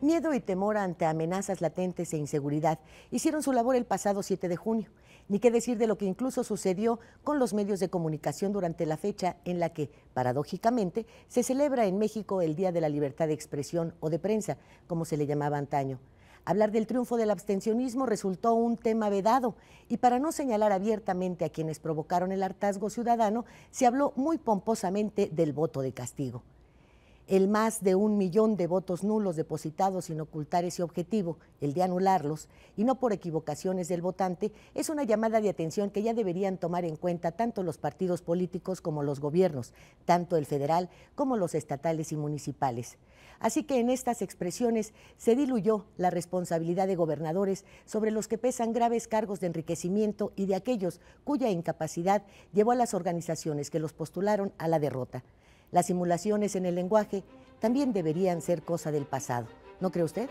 Miedo y temor ante amenazas latentes e inseguridad hicieron su labor el pasado 7 de junio. Ni qué decir de lo que incluso sucedió con los medios de comunicación durante la fecha en la que, paradójicamente, se celebra en México el Día de la Libertad de Expresión o de Prensa, como se le llamaba antaño. Hablar del triunfo del abstencionismo resultó un tema vedado y para no señalar abiertamente a quienes provocaron el hartazgo ciudadano, se habló muy pomposamente del voto de castigo el más de un millón de votos nulos depositados sin ocultar ese objetivo, el de anularlos, y no por equivocaciones del votante, es una llamada de atención que ya deberían tomar en cuenta tanto los partidos políticos como los gobiernos, tanto el federal como los estatales y municipales. Así que en estas expresiones se diluyó la responsabilidad de gobernadores sobre los que pesan graves cargos de enriquecimiento y de aquellos cuya incapacidad llevó a las organizaciones que los postularon a la derrota. Las simulaciones en el lenguaje también deberían ser cosa del pasado, ¿no cree usted?